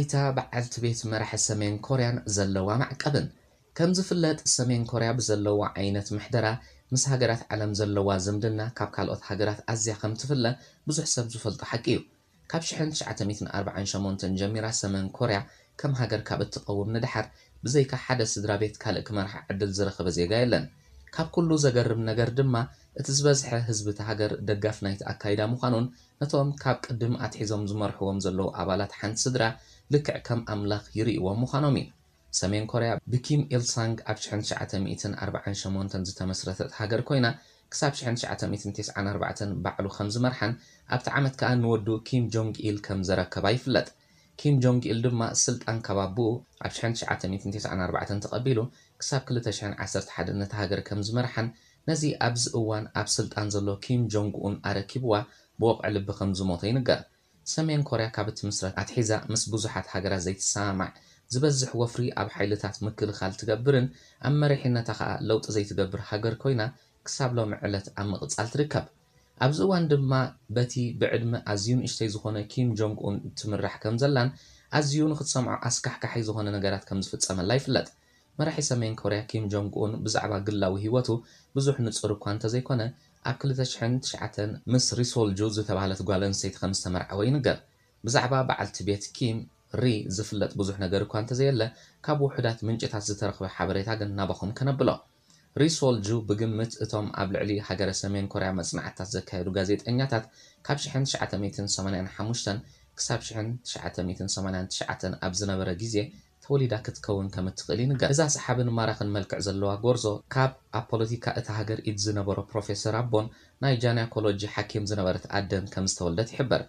ባይታ በዓልቲ ቤት መራሒ ሰሜን ኮርያን ዘለዋ ማዕቀብን ከም ዝፍለጥ ሰሜን ኮርያ ብዘለዋ ዓይነት ምሕደራ ምስ ሃገራት ዓለም ዘለዋ ዝምድና ካብ ካልኦት ሃገራት ኣዝያ ከም ትፍለ ብዙሕ ሰብ ዝፈልጦ ሓቂ እዩ ካብ 948 ጀሚራ ሰሜን ኮርያ ከም ሃገር ካብ እትቐውም ንድሓር ብዘይካ ሓደ ስድራ ቤት ካልእ ክመርሓ ዕድል ዝረኸበ ዜጋ የለን ካብ ኩሉ ዘገርም ነገር ድማ እቲ ዝበዝሐ ህዝቢ እቲ ሃገር ደጋፍ ናይቲ ኣካይዳ ምዃኑን ነቶም ካብ ቅድም ኣትሒዞም ዝመርሕዎም ዘለዉ ኣባላት ሓንቲ ስድራ لکه کم املاق یری و مخانمی. سامین کره بکیم ایل سانگ ابشن شعات میتن اربعن شمون تن زت مسرتت حجر کوینا کسبشن شعات میتن تیس عن اربعتن بعلو خمز مرحن ابت عمد کان وردو کیم جونگ ایل کم زرکبای فلد کیم جونگ ایل دم سلت ان کبابو ابشن شعات میتن تیس عن اربعتن تقبلو کسب کل تشن عصرت حد نت حجر کمز مرحن ابز اوان ابسلت ان زلو کیم اون ارکیبو بوق علب خمز موتین گر ሰሜን ኮርያ ካብቲ ምስረት ኣትሒዛ ምስ ብዙሓት ሃገራት ዘይትሰማማዕ ዝበዝሕ ወፍሪ ኣብ ሓይልታት ምክልኻል ትገብርን ኣብ መሪሕነታ ከዓ ለውጢ ዘይትገብር ሃገር ኮይና ክሳብ ሎሚ ዕለት ኣብ ምቕፃል ትርከብ ኣብዚ እዋን ድማ በቲ ብዕድሚ ኣዝዩ ንእሽተይ ዝኾነ ኪም ጆንግ ኡን ትምራሕ ከም ዘላን ኣዝዩ ንክትሰምዖ ኣስካሕካሒ ዝኾነ ነገራት ከም ዝፍፀመላ ይፍለጥ መራሒ ሰሜን ኮርያ ኪም ጆንግ ኡን ብዛዕባ ግላዊ ሂወቱ ብዙሕ ንጹር እኳ እንተዘይኮነ ኣብ 2009 ምስ ሪሶል ጆ ዝተባህለት ጓል ኣንስተይቲ ከም ዝተመርዓወ ይንገር ብዛዕባ በዓልቲ ቤት ኪም ሪ ዝፍለጥ ብዙሕ ነገር እኳ እንተዘየለ ካብ ውሕዳት ምንጭታት ዝተረኽበ ሓበሬታ ግን ናባኹም ከነብሎ ሪሶል ጁ ብግምት እቶም ኣብ ልዕሊ ሃገረ ሰሜን ኮርያ መፅናዕትታት ዘካየዱ ጋዜጠኛታት ካብ 1985 ክሳብ 1989 ኣብ ዝነበረ ግዜ ተወሊዳ ክትከውን ከም እትኽእል ይንገር እዛ ሰሓብን ማራኽን መልክዕ ዘለዋ ጎርዞ ካብ ኣብ ፖለቲካ እቲ ሃገር ኢድ ዝነበሮ ፕሮፌሰር ኣቦን ናይ ጃንያኮሎጂ ሓኪም ዝነበረት ኣደን ከም ዝተወልደት ይሕበር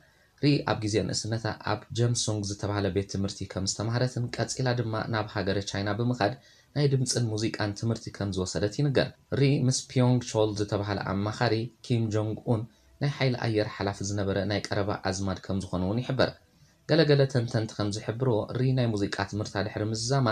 ሪ ኣብ ግዜ ንእስነታ ኣብ ጀምሱንግ ዝተባሃለ ቤት ትምህርቲ ከም ዝተማሃረትን ቀፂላ ድማ ናብ ሃገረ ቻይና ብምኻድ ናይ ድምፅን ሙዚቃን ትምህርቲ ከም ዝወሰደት ይንገር ሪ ምስ ፒዮንግ ቾል ዝተባሃለ ኣማኻሪ ኪም ጆንግ ኡን ናይ ሓይሊ ኣየር ሓላፊ ዝነበረ ናይ ቀረባ ኣዝማድ ከም ዝኾነ እውን ይሕበር ገለ ገለ ተንተንቲ ከም ዝሕብሮ ሪናይ ሙዚቃ ትምህርታ ድሕሪ ምዝዛማ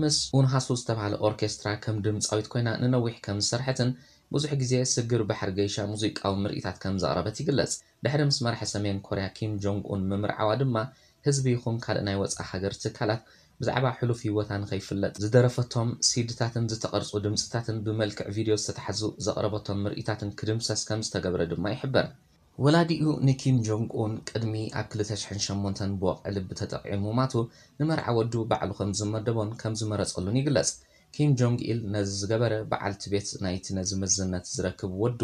ምስ ኡንሃሱ ዝተባሃለ ኦርኬስትራ ከም ድምፃዊት ኮይና ንነዊሕ ከም ዝሰርሐትን ብዙሕ ግዜ ስግር ባሕር ገይሻ ሙዚቃዊ ምርኢታት ከም ዘቕረበት ይግለጽ ድሕሪ ምስ መርሒ ሰሜን ኮርያ ኪም ጆንግ ኡን ምምርዓዋ ድማ ህዝቢ ይኹን ካልእ ናይ ወፃኢ ሃገር ትካላት ብዛዕባ ሕሉፍ ህይወታ ንኸይፍለጥ ዝደረፈቶም ሲድታትን ዝተቐርጹ ድምፅታትን ብመልክዕ ቪድዮ ዝተታሓዙ ዘቕረበቶም ምርኢታትን ክድምሰስ ከም ዝተገብረ ድማ ይሕበር ወላዲኡ ንኪም ጆንግ ቅድሚ ኣብ 28 ብወቕዒ ልቢ ተጠቒሙ ማቱ ንመርዓ ወዱ ባዕሉ ከም ዝመደቦን ከም ዝመረፀሉን ይግለጽ ኪም ጆንግ ኢል ነዚ ዝገበረ በዓልቲ ቤት ናይቲ ነዚ ምዝነት ዝረክብ ወዱ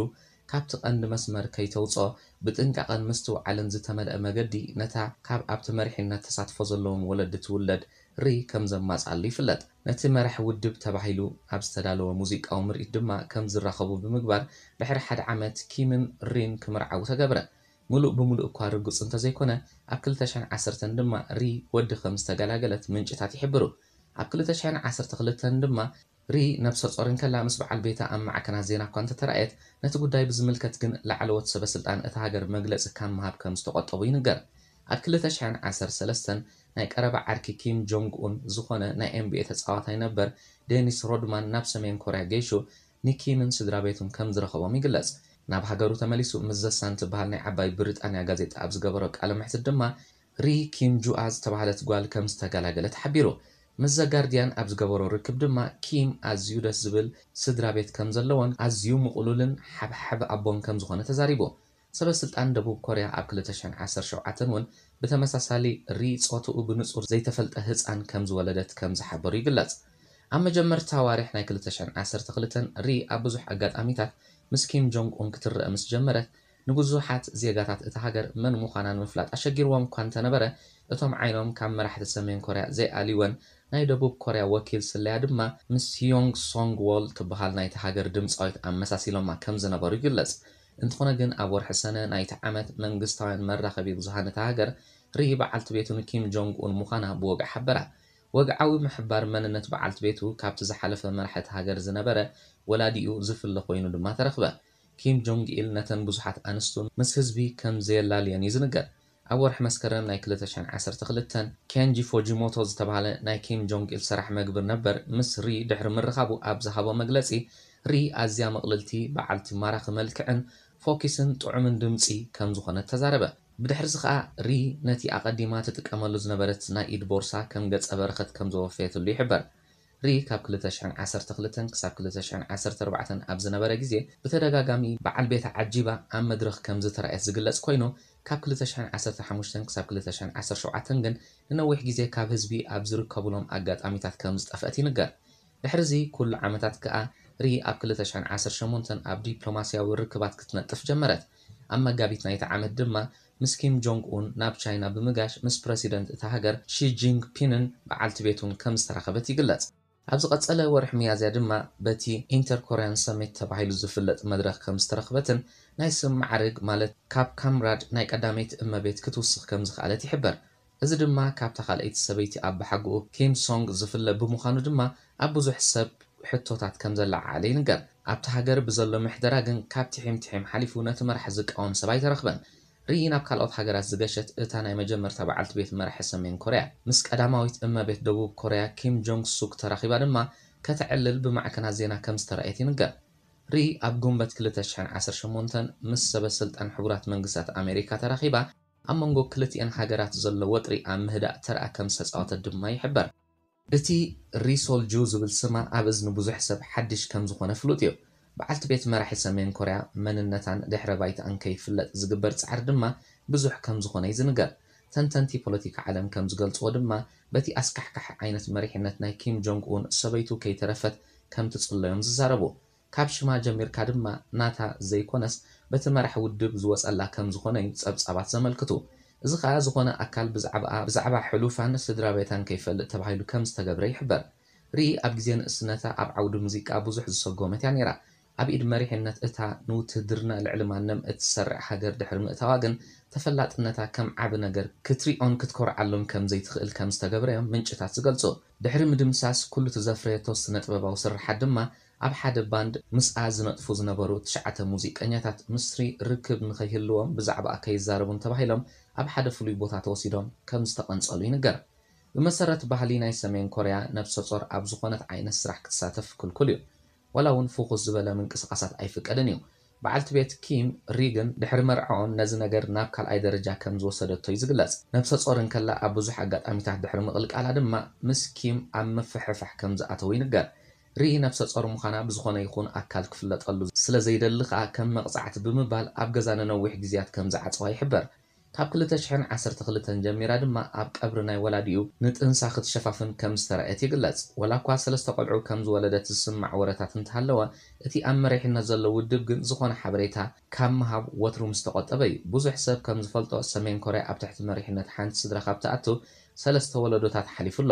ካብቲ ቀንዲ መስመር ከይተውፅኦ ብጥንቃቐን ምስትውዓልን ዝተመልአ መገዲ ነታ ካብ ኣብቲ መሪሕነት ተሳትፎ ዘለዎም ወለዲ ትውለድ ሪ ከም ዘማፅኣሉ ይፍለጥ ነቲ መራሒ ውድብ ተባሂሉ ኣብ ዝተዳለወ ሙዚቃዊ ምርኢት ድማ ከም ዝራኸቡ ብምግባር ድሕሪ ሓደ ዓመት ኪምን ሪን ክምርዓዊ ተገብረ ሙሉእ ብምሉእ እኳ ርግፅ እንተዘይኮነ ኣብ 2010 ድማ ሪ ወዲ ከም ዝተገላገለት ምንጭታት ይሕብሩ ኣብ 2012 ድማ ሪ ነብሰ ጾርን ከላ ምስ በዓል ቤታ ኣብ ማዕከና ዜና እኳ እንተተረኣየት ነቲ ጉዳይ ብዝምልከት ግን ላዕለወት ሰበስልጣን እቲ ሃገር መግለፂ ካብ ምሃብ ከም ዝተቆጠቡ ይንገር ኣብ 213 ናይ ቀረባ ዓርኪ ኪም ጆንግ ኡን ዝኾነ ናይ ኤምቢኤ ተፃዋታይ ነበር ዴኒስ ሮድማን ናብ ሰሜን ኮርያ ገይሹ ንኪምን ስድራ ቤቱን ከም ዝረኸቦም ይግለጽ ናብ ሃገሩ ተመሊሱ ምዘሳን ትበሃል ናይ ዓባይ ብሪጣንያ ጋዜጣ ኣብ ዝገበሮ ቃለ ምሕትት ድማ ሪ ኪም ጁኣ ዝተባሃለት ጓል ከም ዝተገላገለ ተሓቢሩ ምዝ ዘ ጋርድያን ኣብ ዝገበሮ ርክብ ድማ ኪም ኣዝዩ ደስ ዝብል ስድራ ቤት ከም ዘለዎን ኣዝዩ ምቕሉልን ሓብሓብ ኣቦን ከም ዝኾነ ተዛሪቦም ሰበስልጣን ደቡብ ኮርያ ኣብ 217 እውን ብተመሳሳሊ ሪፆትኡ ብንፁር ዘይተፈልጠ ህፃን ከም ዝወለደት ከም ዝሓበሩ ይግለጽ ኣብ መጀመርታ ዋርሕ ናይ 212 ሪ ኣብ ብዙሕ ኣጋጣሚታት ምስ ኪም ጆንግ ኡን ክትረአ ምስ ጀመረት ንብዙሓት ዜጋታት እቲ ሃገር መን ምዃና ንምፍላጥ ኣሸጊርዎም እኳ እንተነበረ እቶም ዓይኖም ካብ መራሕቲ ሰሜን ኮርያ ዘይኣልይወን ናይ ደቡብ ኮርያ ወኪል ስለያ ድማ ምስ ዮንግ ሶንግ ዎል ትበሃል ናይቲ ሃገር ድምፃዊት ኣመሳሲሎማ ከም ዝነበሩ ይግለጽ እንትኾነ ግን ኣብ ወርሒ ሰነ ናይቲ ዓመት መንግስታውያን መራኸቢ ብዙሃን እታ ሃገር ርኢ በዓልቲ ቤቱን ኪም ጆንግ ኡን ምዃና ብወግዕ ሓበራ ወግዓዊ ምሕባር መንነት በዓልቲ ቤቱ ካብቲ ዝሓለፈ መራሕቲ ሃገር ዝነበረ ወላዲኡ ዝፍለ ኮይኑ ድማ ተረኽበ ኪም ጆንግ ኢል ነተን ብዙሓት ኣንስቱን ምስ ህዝቢ ከም ዘየላልየን እዩ ዝንገር ኣብ ወርሒ መስከረም ናይ 2012 ኬንጂ ፎጂሞቶ ዝተባሃለ ናይ ኪም ጆንግ ኢል ስራሕ መግብር ነበር ምስ ሪ ድሕሪ ምርኻቡ ኣብ ዝሃቦ መግለጺ ሪ ኣዝያ መቕልልቲ በዓልቲ ማራኺ መልክዕን ፎኪስን ጥዑምን ድምፂ ከም ዝኾነት ተዛረበ ብድሕሪዚ ከዓ ሪ ነቲ ኣቐዲማ ትጥቀመሉ ዝነበረት ናይ ኢድ ቦርሳ ከም ገጸ በረኸት ከም ዘወፈየትሉ ይሕበር ሪ ካብ 212 ክሳብ 214 ኣብ ዝነበረ ግዜ ብተደጋጋሚ በዓል ቤታ ዓጂባ ኣብ መድረኽ ከም ዝተረኣየት ዝግለጽ ኮይኑ ካብ 215 ክሳብ 217 ግን ንነዊሕ ግዜ ካብ ህዝቢ ኣብ ዝርከብሎም ኣጋጣሚታት ከም ዝጠፍአት ይንገር ድሕርዚ ኩሉ ዓመታት ከዓ ሪ ኣብ 218 ኣብ ዲፕሎማስያዊ ርክባት ክትነጥፍ ጀመረት ኣብ መጋቢት ናይቲ ዓመት ድማ ምስ ኪም ጆንግ ኡን ናብ ቻይና ብምጋሽ ምስ ፕረሲደንት እቲ ሃገር ሺጂንግ ፒንን በዓልቲ ቤቱን ከም ዝተራኸበት ይግለጽ ኣብ ዝቐጸለ ወርሒ መያዝያ ድማ በቲ ኢንተርኮርያን ሰሜት ተባሂሉ ዝፍለጥ መድረኽ ከም ዝተረኽበትን ናይ ስም ማዕርግ ማለት ካብ ካምራድ ናይ ቀዳመይቲ እመቤት ክትውስኽ ከም ዝኽኣለት ይሕበር እዚ ድማ ካብታ ካልአይቲ ሰበይቲ ኣብ ብሓጉኡ ኪም ሶንግ ዝፍለ ብምዃኑ ድማ ኣብ ብዙሕ ሰብ ሕቶታት ከም ዘለዓዓለ ይንገር ኣብቲ ሃገር ብዘሎ ምሕደራ ግን ካብቲ ሒምትሒም ሓሊፉ ነቲ መራሒ ዝቃወም ሰብ ኣይተረኽበን ርኢ ናብ ካልኦት ሃገራት ዝገሸት እታ ናይ መጀመርታ በዓልቲ ቤት መራሒ ሰሜን ኮርያ ምስ ቀዳማዊት እመቤት ደቡብ ኮርያ ኪም ጆንግ ሱክ ተራኺባ ድማ ከተዕልል ብማዕከናት ዜና ከም ዝተረአየት ይንገር ርኢ ኣብ ጉንበት 2018 ምስ ሰበስልጣን ሕቡራት መንግስታት ኣሜሪካ ተራኺባ ኣብ መንጎ ክልቲአን ሃገራት ዘሎ ወጥሪ ኣብ ምህዳእ ተርኣ ከም ዝተፃወተት ድማ ይሕበር እቲ ሪሶልጁ ዝብል ስማ ኣብ እዝኒ ብዙሕ ሰብ ሓድሽ ከም ዝኾነ ፍሉጥ እዩ በዓልቲ ቤት መራሒ ሰሜን ኮርያ መንነታን ድሕረ ባይታኣን ከይፍለጥ ዝግበር ፃዕሪ ድማ ብዙሕ ከም ዝኾነ እዩ ዝንገር ተንተንቲ ፖለቲካ ዓለም ከም ዝገልፅዎ ድማ በቲ ኣስካሕካሕ ዓይነት መሪሕነት ናይ ኪም ጆንግ ኡን ሰበይቱ ከይተረፈት ከም ትፅለዮም ዝዛረቡ ካብ ሽማ ጀሚርካ ድማ ናታ ዘይኮነስ በቲ መራሒ ውድብ ዝወፀላ ከም ዝኾነ ዩ ፀብፃባት ዘመልክቱ እዚ ከዓ ዝኾነ ኣካል ብዛዕባ ሕሉፋን ስድራ ቤታን ከይፈልጥ ተባሂሉ ከም ዝተገብረ ይሕበር ርኢ ኣብ ግዜ ንእስነታ ኣብ ዓውዲ ሙዚቃ ብዙሕ ዝሰጎመት እያ ነይራ ኣብ ኢድ መሪሕነት እታ ንውትድርና ልዕሊ ማንም እትሰርዕ ሃገር ድሕሪ ምእታዋ ግን ተፈላጥነታ ከም ዓብ ነገር ክትሪኦን ክትኮርዓሎም ከም ዘይትኽእል ከም ዝተገብረ እዮም ምንጭታት ዝገልፁ ድሕሪ ምድምሳስ ኩሉ ትዘፍረየ ተወስነ ጥበባዊ ስርሓት ድማ ኣብ ሓደ ባንድ ምስኣ ዝነጥፉ ዝነበሩ ትሽዓተ ሙዚቀኛታት ምስሪ ርክብ ንኸይህልዎም ብዛዕባ ከይዛረቡን ተባሂሎም ኣብ ሓደ ፍሉይ ቦታ ተወሲዶም ከም ዝተቐንፀሉ ይንገር ብመሰረት ባህሊ ናይ ሰሜን ኮርያ ነብሰ ጾር ኣብ ዝኾነት ዓይነት ስራሕ ክትሳተፍ ክልኩል እዩ ዋላ እውን ፍኹስ ዝበለ ምንቅስቃሳት ኣይፍቀድን እዩ በዓልቲ ቤት ኪም ሪግን ድሕሪ መርዕዖን ነዚ ነገር ናብ ካልኣይ ደረጃ ከም ዝወሰደቶ እዩ ዝግለጽ ነብሰ ጾርን ከላ ኣብ ብዙሕ ኣጋጣሚታት ድሕሪ ምቕልቃላ ድማ ምስ ኪም ኣብ ምፍሕፋሕ ከም ዝኣተው ይንገር ርኢ ነብሰ ጾር ምዃና ብዝኾነ ይኹን ኣካል ክፍለጠሉ ስለ ዘይደሊ ከዓ ከም መቕጻዕቲ ብምባል ኣብ ገዛ ንነዊሕ ግዜያት ከም ዝዓፀዋ ይሕበር ካብ 212 ጀሚራ ድማ ኣብ ቀብሪ ናይ ወላዲኡ ንጥንሳ ክትሸፋፍን ከም ዝተረአየት ይግለጽ ወላ እኳ ሰለስተ ቆልዑ ከም ዝወለደት ዝስማዕ ወረታት እንተሃለወ እቲ ኣብ መሪሕነት ዘሎ ውድብ ግን ዝኾነ ሓበሬታ ካብ ምሃብ ወትሩ ምስ ተቆጠበ እዩ ብዙሕ ሰብ ከም ዝፈልጦ ሰሜን ኮርያ ኣብ ትሕቲ መሪሕነት ሓንቲ ስድራ ካብ ተኣቱ ሰለስተ ወለዶታት ሓሊፉ ኣሎ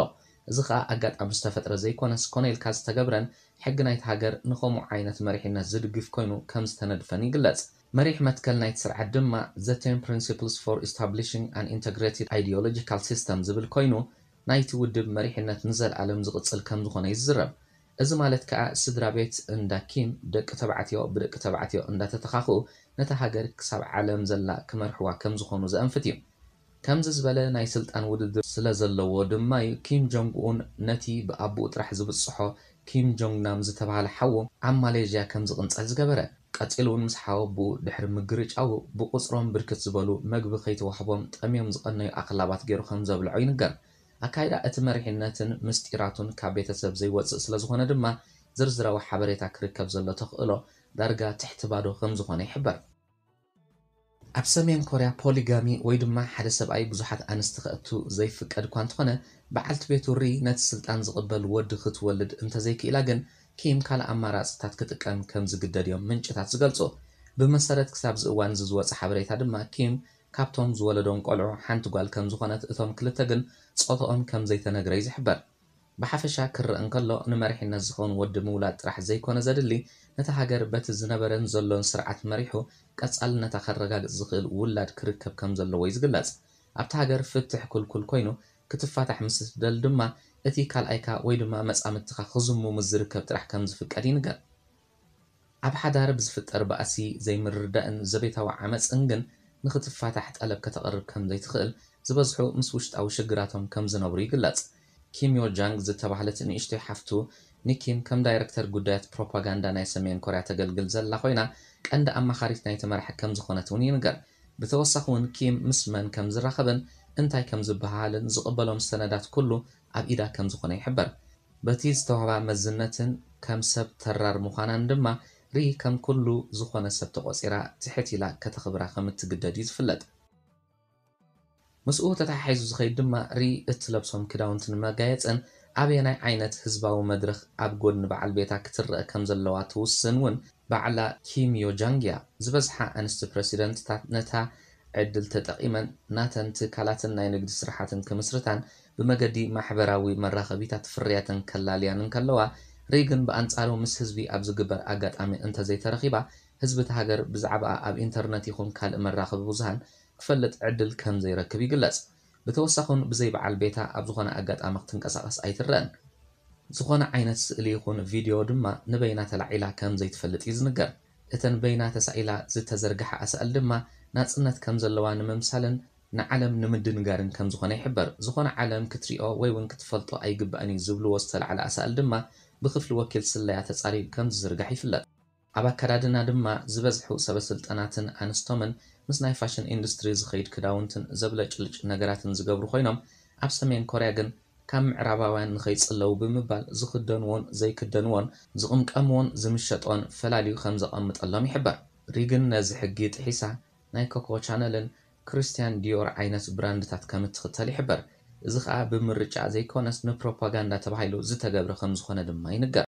እዚ ከዓ ኣጋጣሚ ዝተፈጥረ ዘይኮነስ ኮነ ኢልካ ዝተገብረን ሕጊ ናይቲ ሃገር ንከምኡ ዓይነት መሪሕነት ዝድግፍ ኮይኑ ከም ዝተነድፈን ይግለጽ መሪሕ መትከል ናይቲ ስርዓት ድማ ዘ ቴን ፕሪንስፕልስ ፎር ኢስታብሊሽንግ ኣን ኢንተግሬትድ ኣይዲዮሎጂካል ሲስተም ዝብል ኮይኑ ናይቲ ውድብ መሪሕነት ንዘለኣለም ዝቕፅል ከም ዝኾነ ይዝረብ እዚ ማለት ከዓ ስድራ ቤት እንዳ እንዳኪም ደቂ ተባዕትዮ ብደቂ ተባዕትዮ እንዳተተኻኽኡ ነታ ሃገር ክሳብ ዓለም ዘላ ክመርሕዋ ከም ዝኾኑ ዘአንፍት እዩ ከምዚ ዝበለ ናይ ስልጣን ውድድር ስለ ዘለዎ ድማ እዩ ኪም ጆንግ ኡን ነቲ ብኣቦኡ ጥራሕ ዝብፅሖ ኪም ጆንግናም ዝተባሃለ ሓዎ ኣብ ማሌዥያ ከም ዝቕንፀል ዝገበረ ቀፂሉ እውን ምስ ሓወብኡ ድሕሪ ምግርጫው ብቁፅሮም ብርክት ዝበሉ መግቢ ከይተዋህቦም ጠሚዮም ዝቐነዩ ኣኽላባት ገይሩ ከም ዘብልዖ ይንገር። ኣካይዳ እቲ መሪሕነትን ምስጢራቱን ካብ ቤተሰብ ዘይወፅእ ስለ ዝኾነ ድማ ዝርዝራዊ ሓበሬታ ክርከብ ዘሎ ተኽእሎ ዳርጋ ትሕቲ ባዶ ከም ዝኾነ ይሕበር ኣብ ሰሜን ኮርያ ፖሊጋሚ ወይ ድማ ሓደ ሰብኣይ ብዙሓት ኣንስቲ ክእቱ ዘይፍቀድ እኳ እንትኾነ በዓልቲ ቤት ውሪ ነቲ ስልጣን ዝቕበል ወዲ ክትወልድ እንተዘይክኢላ ግን ካልእ ኣማራፅታት ክጥቀም ከም ዝግደድ እዮም ምንጭታት ዝገልፁ ብመሰረት ክሳብ ዚ እዋን እዚ ዝወፀ ሓበሬታ ድማ ኪም ካብቶም ዝወለዶም ቆልዑ ሓንቲ ጓል ከም ዝኾነት እቶም ክልተ ግን ፆቶኦም ከም ዘይተነግረ ዩ ዝሕበር ብሓፈሻ ክርአ ንከሎ ንመሪሕነት ዝኸውን ወዲ ምውላድ ጥራሕ ዘይኮነ ዘድሊ ነቲ ሃገር በቲ ዝነበረን ዘሎን ስርዓት መሪሑ ቀጻልነታ ከረጋግፅ ዝኽእል ውላድ ክርከብ ከም ዘለዎ እዩ ዝግለፅ ኣብቲ ሃገር ፍትሕ ክልኩል ኮይኑ ክትፋታሕ ምስ ትደሊ ድማ እቲ ካልኣይካ ወይ ድማ መጻምድትኻ ክዝሙሙስ ዝርከብ ጥራሕ ከም ዝፍቀድ ይንገር ኣብ ሓዳር ብዝፍጠር ባእሲ ዘይምርዳእን ዘቤታዊ ዓመፅን ግን ንኽትፋታሕ ጠለብ ከተቐርብ ከም ዘይትኽእል ዝበዝሑ ምስ ውሽጣዊ ሽግራቶም ከም ዝነብሩ ይግለጽ ኪም ዮጃንግ ዝተባህለት ንእሽቶይ ሓፍቱ ንኪም ከም ዳይረክተር ጉዳያት ፕሮፓጋንዳ ናይ ሰሜን ኮርያ ተገልግል ዘላ ኮይና ቀንዲ ኣማኻሪት ናይቲ መራሒ ከም ዝኾነት እውን ይንገር ብተወሳኺ እውን ኪም ምስ መን ከም ዝራኸበን እንታይ ከም ዝበሃልን ዝቕበሎም ሰነዳት ኩሉ ኣብ ኢዳ ከም ዝኾነ ይሕበር በቲ ዝተዋህባ መዝነትን ከም ሰብ ተራር ምዃናን ድማ ርኢ ከም ኩሉ ዝኾነ ሰብ ተቖፂራ ትሕት ኢላ ከተኽብራ ከም እትግደድ እዩ ዝፍለጥ ምስኡ ተታሓሒዙ ዝኸይድ ድማ ርኢ እትለብሶም ክዳውንትን መጋየፅን ኣበየናይ ዓይነት ህዝባዊ መድረኽ ኣብ ጎድኒ በዓል ቤታ ክትረአ ከም ዘለዋ ትውስን እውን ባዕላ ኪም ዮጃንግ እያ ዝበዝሓ ኣንስቲ ፕረሲደንትታት ነታ ዕድል ተጠቒመን ናተን ትካላትን ናይ ንግዲ ስራሓትን ክምስርታን ብመገዲ ማሕበራዊ መራኸቢታት ፍርያትን ከላልያንን ከለዋ ሬግን ብኣንጻሩ ምስ ህዝቢ ኣብ ዝግበር ኣጋጣሚ እንተዘይተረኺባ ህዝቢ እቲ ሃገር ብዛዕባ ኣብ ኢንተርነት ይኹን ካልእ መራኸቢ ብዙሃን ክፈልጥ ዕድል ከም ዘይረክብ ይግለጽ ብተወሳኺን ብዘይ በዓል ቤታ ኣብ ዝኾነ ኣጋጣሚ ክትንቀሳቐስ ኣይትረአን ዝኾነ ዓይነት ስእሊ ይኹን ቪድዮ ድማ ንበይና ተላዒላ ከም ዘይትፈልጥ እዩ ዝንገር እተን በይና ተሳኢላ ዝተዘርግሐ ኣስኣል ድማ ናፅነት ከም ዘለዋ ንምምሳልን ንዓለም ንምድንጋርን ከም ዝኾነ ይሕበር ዝኾነ ዓለም ክትሪኦ ወይ እውን ክትፈልጦ ኣይግባአን እዩ ዝብልዎ ዝተላዕለ ኣሳእል ድማ ብክፍሊ ወኪል ስለያ ተጻሪዩ ከም ዝዝርጋሕ ይፍለጥ ኣብ ኣከዳድና ድማ ዝበዝሑ ሰበስልጠናትን ኣንስቶምን ምስ ናይ ፋሽን ኢንዱስትሪ ዝኸይድ ክዳውንትን ዘብለጭልጭ ነገራትን ዝገብሩ ኮይኖም ኣብ ሰሜን ኮርያ ግን ካብ ምዕራባውያን ንኸይፅለው ብምባል ዝኽደንዎን ዘይክደንዎን ዝቕምቀምዎን ዝምሸጦን ፈላለዩ ከም ዘቐምጠሎም ይሕበር ሪግን ነዚ ሕጊ ጥሒሳ ናይ ኮኮ ቻነልን ክርስትያን ዲዮር ዓይነት ብራንድታት ከም እትኽተል ይሕበር። እዚ ከዓ ብምርጫ ዘይኮነስ ንፕሮፓጋንዳ ተባሂሉ ዝተገብረ ከም ዝኾነ ድማ ይንገር።